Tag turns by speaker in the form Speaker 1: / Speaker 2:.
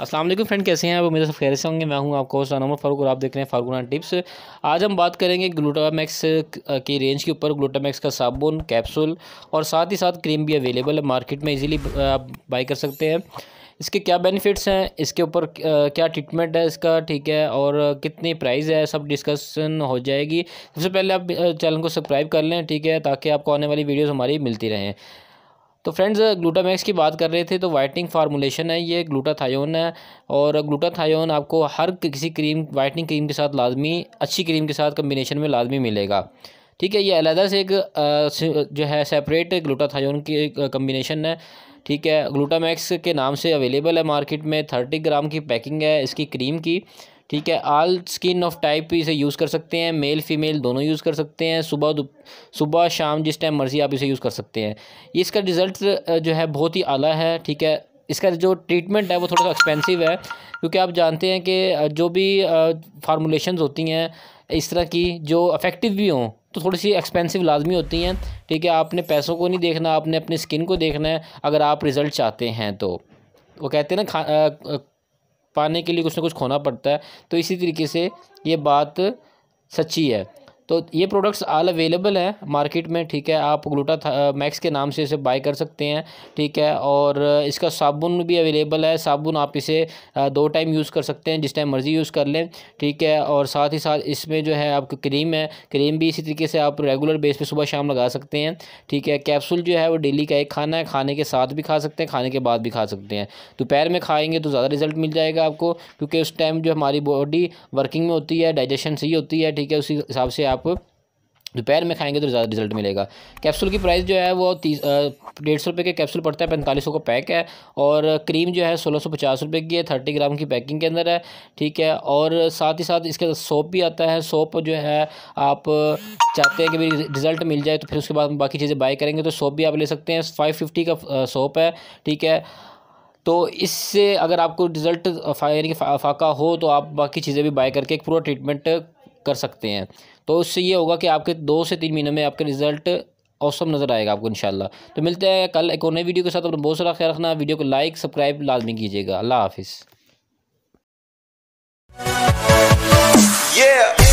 Speaker 1: Aslam friend कैसे हैं वो मेरे सब खैर से होंगे मैं हूं आपको नमर फारूक और आप देख रहे हैं फारूक टिप्स आज हम बात करेंगे ग्लूटामैक्स की रेंज के ऊपर ग्लूटामैक्स का साबुन कैप्सूल और साथ ही साथ क्रीम भी अवेलेबल है मार्केट में इजीली आप बाई कर सकते हैं इसके क्या बेनिफिट्स हैं इसके ऊपर क्या ट्रीटमेंट है इसका ठीक है और कितनी प्राइस है सब डिस्कशन हो जाएगी सबसे पहले आप चैनल को सब्सक्राइब कर लें ठीक है ताकि आपको आने वाली वीडियोस हमारी मिलती रहें तो फ्रेंड्स ग्लूटामैक्स की बात कर रहे थे तो वाइटनिंग फार्मूलेशन है ये ग्लूटाथायोन है और ग्लूटाथायोन आपको हर किसी क्रीम वाइटनिंग क्रीम के साथ लाजमी अच्छी क्रीम के साथ कम्बिनेशन में लाजमी मिलेगा ठीक है ये अलहदा से एक जो है सेपरेट ग्लूटाथायोन की कम्बिनेशन है ठीक है ग्लूटामैक्स के नाम से अवेलेबल है मार्केट में थर्टी ग्राम की पैकिंग है इसकी क्रीम की ठीक है आल स्किन ऑफ टाइप इसे यूज़ कर सकते हैं मेल फीमेल दोनों यूज़ कर सकते हैं सुबह सुबह शाम जिस टाइम मर्ज़ी आप इसे यूज़ कर सकते हैं इसका रिज़ल्ट जो है बहुत ही आला है ठीक है इसका जो ट्रीटमेंट है वो थोड़ा सा एक्सपेंसिव है क्योंकि आप जानते हैं कि जो भी फार्मूलेशन होती हैं इस तरह की जो अफेक्टिव भी हों तो थोड़ी सी एक्सपेंसिव लाजमी होती हैं ठीक है आपने पैसों को नहीं देखना आपने अपनी स्किन को देखना है अगर आप रिज़ल्ट चाहते हैं तो वो कहते हैं ना पाने के लिए कुछ ना कुछ खोना पड़ता है तो इसी तरीके से ये बात सच्ची है तो ये प्रोडक्ट्स आल अवेलेबल है मार्केट में ठीक है आप ग्लूटा मैक्स के नाम से इसे बाय कर सकते हैं ठीक है और इसका साबुन भी अवेलेबल है साबुन आप इसे दो टाइम यूज़ कर सकते हैं जिस टाइम मर्ज़ी यूज़ कर लें ठीक है और साथ ही साथ इसमें जो है आपको क्रीम है क्रीम भी इसी तरीके से आप रेगुलर बेस पर सुबह शाम लगा सकते हैं ठीक है कैप्सूल जो है वो डेली का एक खाना है खाने के साथ भी खा सकते हैं खाने के बाद भी खा सकते हैं दोपहर में खाएँगे तो ज़्यादा रिजल्ट मिल जाएगा आपको क्योंकि उस टाइम जो हमारी बॉडी वर्किंग में होती है डाइजेशन सही होती है ठीक है उसी हिसाब से आप दोपहर में खाएंगे तो ज़्यादा रिजल्ट मिलेगा कैप्सूल की प्राइस जो है वो तीस डेढ़ सौ रुपये के कैप्सूल पड़ता है पैंतालीस सौ का पैक है और क्रीम जो है सोलह सौ पचास रुपये की है थर्टी ग्राम की पैकिंग के अंदर है ठीक है और साथ ही साथ इसके सोप भी आता है सोप जो है आप चाहते हैं कि भी रिज़ल्ट मिल जाए तो फिर उसके बाद बाकी चीज़ें बाई करेंगे तो सोप भी आप ले सकते हैं फाइव फिफ्टी का सोप है ठीक है तो इससे अगर आपको रिज़ल्ट यानी कि फाका हो तो आप बाकी चीज़ें भी बाय करके एक पूरा ट्रीटमेंट कर सकते हैं तो उससे ये होगा कि आपके दो से तीन महीने में आपका रिज़ल्ट औसम नज़र आएगा आपको इनशाला तो मिलते हैं कल एक और नए वीडियो के साथ अपना बहुत सारा ख्याल रखना वीडियो को लाइक सब्सक्राइब लाजमी कीजिएगा अल्लाह हाफिज़ Yeah!